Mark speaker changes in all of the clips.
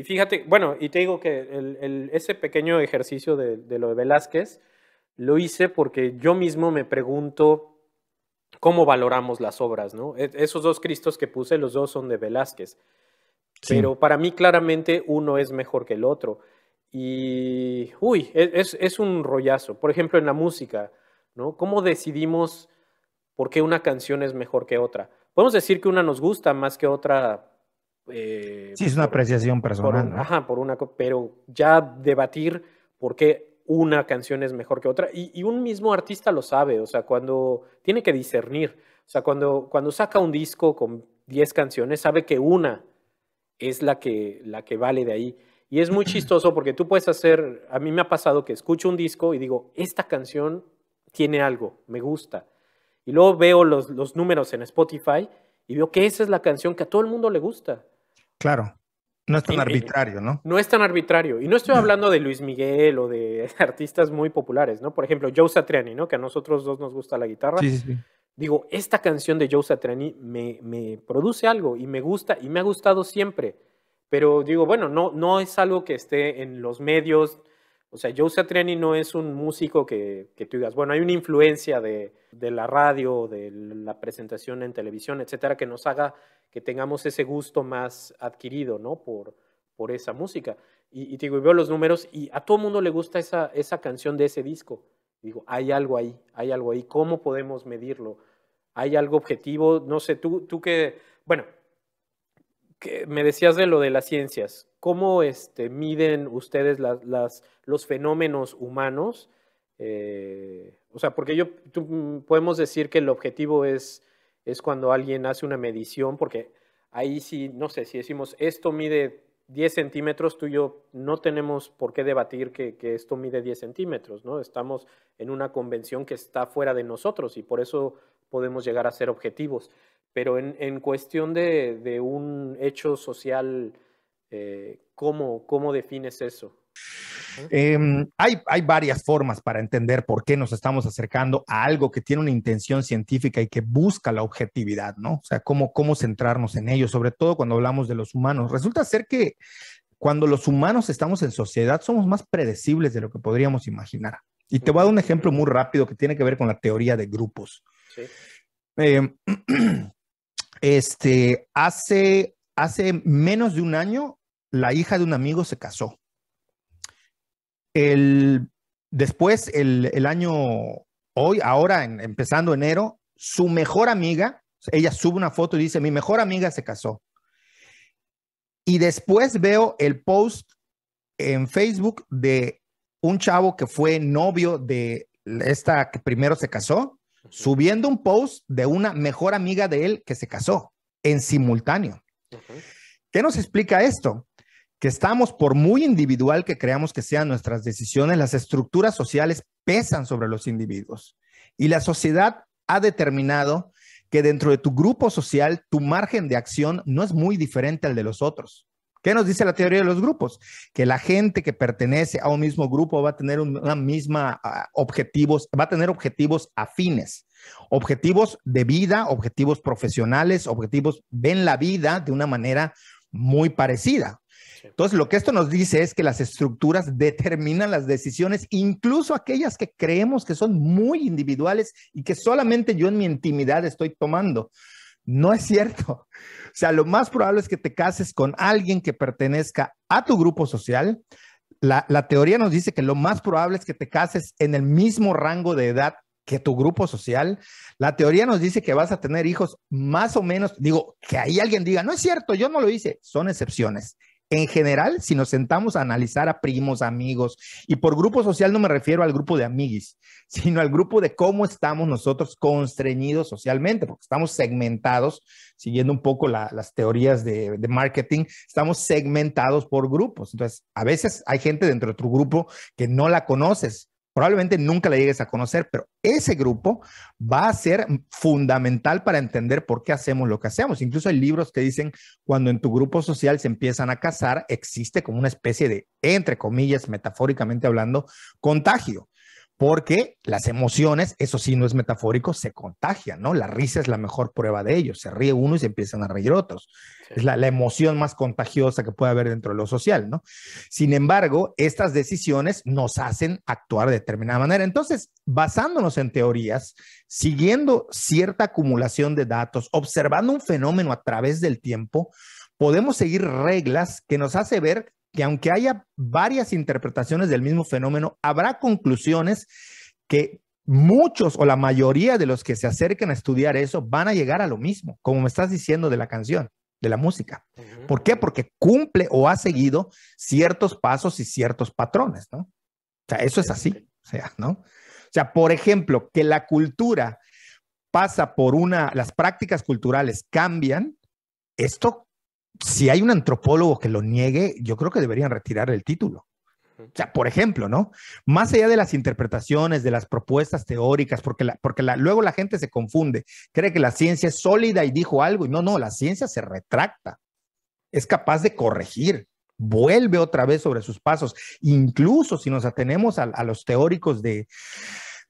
Speaker 1: Y fíjate, bueno, y te digo que ese pequeño ejercicio de, lo de Velázquez lo hice porque yo mismo me pregunto cómo valoramos las obras, ¿no? E, esos dos Cristos que puse, los dos son de Velázquez. Pero para mí claramente uno es mejor que el otro. Y, uy, e, es, es, un rollazo. Por ejemplo, en la música, ¿no? ¿Cómo decidimos por qué una canción es mejor que otra? Podemos decir que una nos gusta más que otra
Speaker 2: eh, sí, es una apreciación personal.
Speaker 1: Ajá, por una, pero ya debatir por qué una canción es mejor que otra. Y, un mismo artista lo sabe, o sea, cuando tiene que discernir, o sea, cuando, cuando saca un disco con 10 canciones, sabe que una es la que, la que vale de ahí. Y es muy chistoso porque tú puedes hacer, a mí me ha pasado que escucho un disco y digo, esta canción tiene algo, me gusta. Y luego veo los, los números en Spotify y veo que esa es la canción que a todo el mundo le gusta.
Speaker 2: Claro. No es tan arbitrario, ¿no?
Speaker 1: No es tan arbitrario. Y no estoy mm. hablando de Luis Miguel o de artistas muy populares, ¿no? Por ejemplo, Joe Satriani, ¿no? Que a nosotros dos nos gusta la guitarra. Digo, esta canción de Joe Satriani me, me, produce algo y me gusta y me ha gustado siempre. Pero digo, bueno, no, no es algo que esté en los medios. O sea, Joe Satriani no es un músico que, que tú digas, bueno, hay una influencia de, de la radio, de la presentación en televisión, etcétera, que nos haga que tengamos ese gusto más adquirido, ¿no? Por, esa música. Y, digo, y veo los números y a todo mundo le gusta esa, canción de ese disco. Digo, hay algo ahí, hay algo ahí. ¿Cómo podemos medirlo? ¿Hay algo objetivo? No sé, tú, tú que, bueno, que me decías de lo de las ciencias. ¿Cómo este, miden ustedes las, los fenómenos humanos? Eh, o sea, porque yo mm, podemos decir que el objetivo es, es cuando alguien hace una medición, porque ahí sí, no sé, si decimos esto mide 10 centímetros, tú y yo no tenemos por qué debatir que, esto mide 10 centímetros, ¿no? Estamos en una convención que está fuera de nosotros y por eso podemos llegar a ser objetivos. Pero en, cuestión de, de, un hecho social, eh, ¿cómo, ¿cómo defines eso?
Speaker 2: Em, hay, hay varias formas para entender por qué nos estamos acercando a algo que tiene una intención científica y que busca la objetividad, ¿no? O sea, cómo, cómo centrarnos en ello, sobre todo cuando hablamos de los humanos. Resulta ser que cuando los humanos estamos en sociedad somos más predecibles de lo que podríamos imaginar. Y te voy a dar un ejemplo muy rápido que tiene que ver con la teoría de grupos. Em, este, hace, hace menos de un año, la hija de un amigo se casó. El, después, el, año hoy, ahora, empezando enero, su mejor amiga, ella sube una foto y dice, mi mejor amiga se casó. Y después veo el post en Facebook de un chavo que fue novio de esta que primero se casó, subiendo un post de una mejor amiga de él que se casó en simultáneo. ¿Qué nos explica esto? que estamos, por muy individual que creamos que sean nuestras decisiones, las estructuras sociales pesan sobre los individuos. Y la sociedad ha determinado que dentro de tu grupo social, tu margen de acción no es muy diferente al de los otros. ¿Qué nos dice la teoría de los grupos? Que la gente que pertenece a un mismo grupo va a tener una misma ah, objetivos, va a tener objetivos afines, objetivos de vida, objetivos profesionales, objetivos ven la vida de una manera muy parecida. Entonces, lo que esto nos dice es que las estructuras determinan las decisiones, incluso aquellas que creemos que son muy individuales y que solamente yo en mi intimidad estoy tomando. No es cierto. O sea, lo más probable es que te cases con alguien que pertenezca a tu grupo social. La, teoría nos dice que lo más probable es que te cases en el mismo rango de edad que tu grupo social. La teoría nos dice que vas a tener hijos más o menos, digo, que ahí alguien diga, no es cierto, yo no lo hice, son excepciones en general, si nos sentamos a analizar a primos, amigos, y por grupo social no me refiero al grupo de amiguis, sino al grupo de cómo estamos nosotros constreñidos socialmente, porque estamos segmentados, siguiendo un poco las teorías de, de, marketing, estamos segmentados por grupos. Entonces, a veces hay gente dentro de tu grupo que no la conoces, Probablemente nunca la llegues a conocer, pero ese grupo va a ser fundamental para entender por qué hacemos lo que hacemos. Incluso hay libros que dicen cuando en tu grupo social se empiezan a casar, existe como una especie de, entre comillas, metafóricamente hablando, contagio porque las emociones, eso sí no es metafórico, se contagian, ¿no? La risa es la mejor prueba de ello. Se ríe uno y se empiezan a reír otros. Es la, emoción más contagiosa que puede haber dentro de lo social, ¿no? Sin embargo, estas decisiones nos hacen actuar de determinada manera. Entonces, basándonos en teorías, siguiendo cierta acumulación de datos, observando un fenómeno a través del tiempo, podemos seguir reglas que nos hace ver que aunque haya varias interpretaciones del mismo fenómeno, habrá conclusiones que muchos o la mayoría de los que se acerquen a estudiar eso van a llegar a lo mismo, como me estás diciendo de la canción, de la música. ¿Por qué? Porque cumple o ha seguido ciertos pasos y ciertos patrones, ¿no? O sea, eso es así, o sea, ¿no? O sea, por ejemplo, que la cultura pasa por una, las prácticas culturales cambian, esto si hay un antropólogo que lo niegue, yo creo que deberían retirar el título. O sea, por ejemplo, ¿no? Más allá de las interpretaciones, de las propuestas teóricas, porque, la, porque luego la gente se confunde, cree que la ciencia es sólida y dijo algo, y no, no, la ciencia se retracta, es capaz de corregir, vuelve otra vez sobre sus pasos, incluso si nos atenemos a los teóricos de,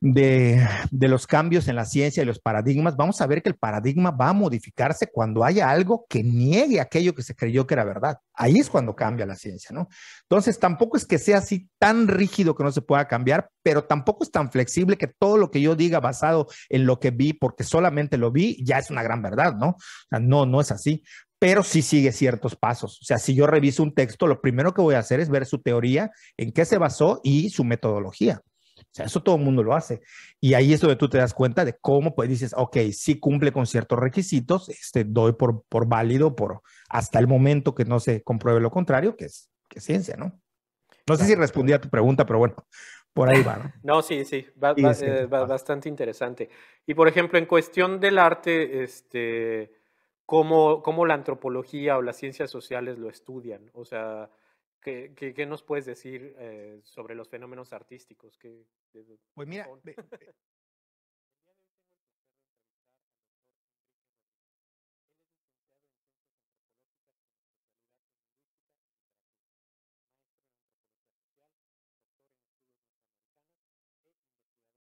Speaker 2: de, los cambios en la ciencia y los paradigmas, vamos a ver que el paradigma va a modificarse cuando haya algo que niegue aquello que se creyó que era verdad. Ahí es cuando cambia la ciencia, ¿no? Entonces, tampoco es que sea así tan rígido que no se pueda cambiar, pero tampoco es tan flexible que todo lo que yo diga basado en lo que vi, porque solamente lo vi, ya es una gran verdad, ¿no? O sea, no, no es así pero sí sigue ciertos pasos. O sea, si yo reviso un texto, lo primero que voy a hacer es ver su teoría, en qué se basó y su metodología. O sea, eso todo el mundo lo hace. Y ahí es donde tú te das cuenta de cómo, pues dices, ok, sí cumple con ciertos requisitos, este, doy por, por válido, por hasta el momento que no se compruebe lo contrario, que es, que ciencia, ¿no? No sé si respondí a tu pregunta, pero bueno, por ahí va.
Speaker 1: ¿no? sí, sí, eh, bastante interesante. Y por ejemplo, en cuestión del arte, este, ¿cómo, ¿cómo, la antropología o las ciencias sociales lo estudian? O sea, ¿Qué, qué nos puedes decir eh, sobre los fenómenos artísticos? que
Speaker 2: pues mira,